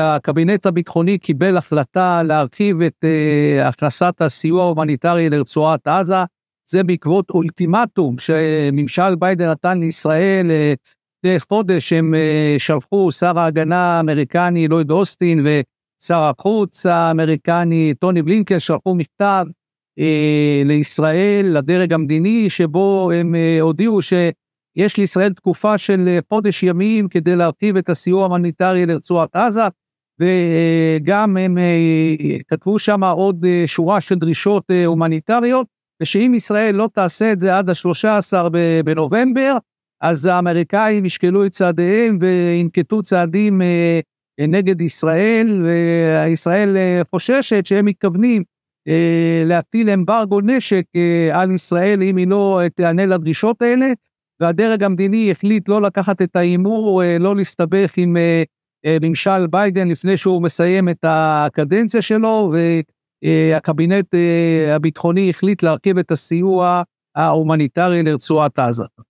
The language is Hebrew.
הקבינט הביטחוני קיבל החלטה להרחיב את אה, הכנסת הסיוע ההומניטרי לרצועת עזה, זה בעקבות אולטימטום שממשל ביידן נתן לישראל אה, לפני חודש, הם אה, שלחו שר ההגנה האמריקני לויד אוסטין ושר החוץ האמריקני טוני בלינקל, שלחו מכתב אה, לישראל, לדרג המדיני, שבו הם אה, הודיעו ש... יש לישראל תקופה של אה, חודש ימים כדי להרחיב את הסיוע ההומניטרי לרצועת עזה. וגם הם אה, כתבו שם עוד אה, שורה של דרישות אה, הומניטריות, ושאם ישראל לא תעשה את זה עד ה-13 בנובמבר, אז האמריקאים ישקלו את צעדיהם וינקטו צעדים נגד ישראל, וישראל חוששת שהם מתכוונים להטיל אמברגו נשק על ישראל אם היא לא תענה לדרישות האלה, והדרג המדיני החליט לא לקחת את ההימור, לא להסתבך עם ממשל אה, ביידן לפני שהוא מסיים את הקדנציה שלו, והקבינט אה, הביטחוני החליט להרכיב את הסיוע ההומניטרי לרצועת עזה.